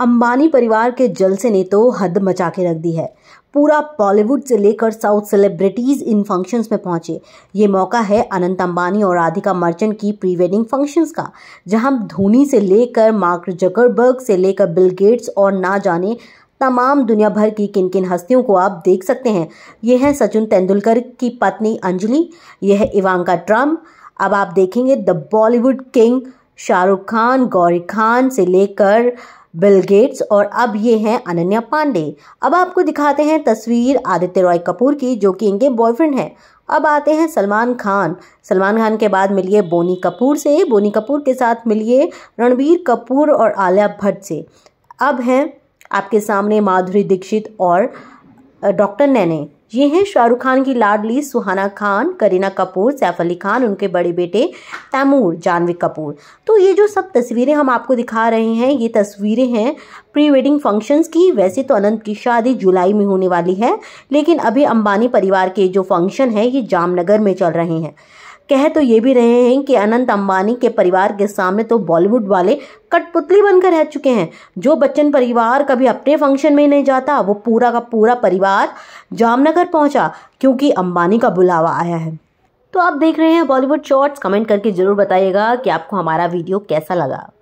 अंबानी परिवार के जलसे ने तो हद मचा के रख दी है पूरा बॉलीवुड से लेकर साउथ सेलिब्रिटीज इन फंक्शंस में पहुंचे ये मौका है अनंत अंबानी और राधिका मर्चेंट की प्री वेडिंग फंक्शंस का जहां धोनी से लेकर मार्क जकरबर्ग से लेकर बिल गेट्स और ना जाने तमाम दुनिया भर की किन किन हस्तियों को आप देख सकते हैं ये है सचिन तेंदुलकर की पत्नी अंजलि यह है इवानका ट्रम्प अब आप देखेंगे द बॉलीवुड किंग शाहरुख खान गौरी खान से लेकर बिल गेट्स और अब ये हैं अनन्या पांडे अब आपको दिखाते हैं तस्वीर आदित्य रॉय कपूर की जो कि इनके बॉयफ्रेंड हैं अब आते हैं सलमान खान सलमान खान के बाद मिलिए बोनी कपूर से बोनी कपूर के साथ मिलिए रणबीर कपूर और आलिया भट्ट से अब हैं आपके सामने माधुरी दीक्षित और डॉक्टर नैने ये हैं शाहरुख खान की लाडली सुहाना खान करीना कपूर सैफ अली खान उनके बड़े बेटे तैमूर जानवी कपूर तो ये जो सब तस्वीरें हम आपको दिखा रहे हैं ये तस्वीरें हैं प्री वेडिंग फंक्शंस की वैसे तो अनंत की शादी जुलाई में होने वाली है लेकिन अभी अंबानी परिवार के जो फंक्शन है ये जामनगर में चल रहे हैं कह तो ये भी रहे हैं कि अनंत अंबानी के परिवार के सामने तो बॉलीवुड वाले कठपुतली बनकर रह चुके हैं जो बच्चन परिवार कभी अपने फंक्शन में नहीं जाता वो पूरा का पूरा परिवार जामनगर पहुंचा क्योंकि अंबानी का बुलावा आया है तो आप देख रहे हैं बॉलीवुड शॉर्ट्स कमेंट करके ज़रूर बताइएगा कि आपको हमारा वीडियो कैसा लगा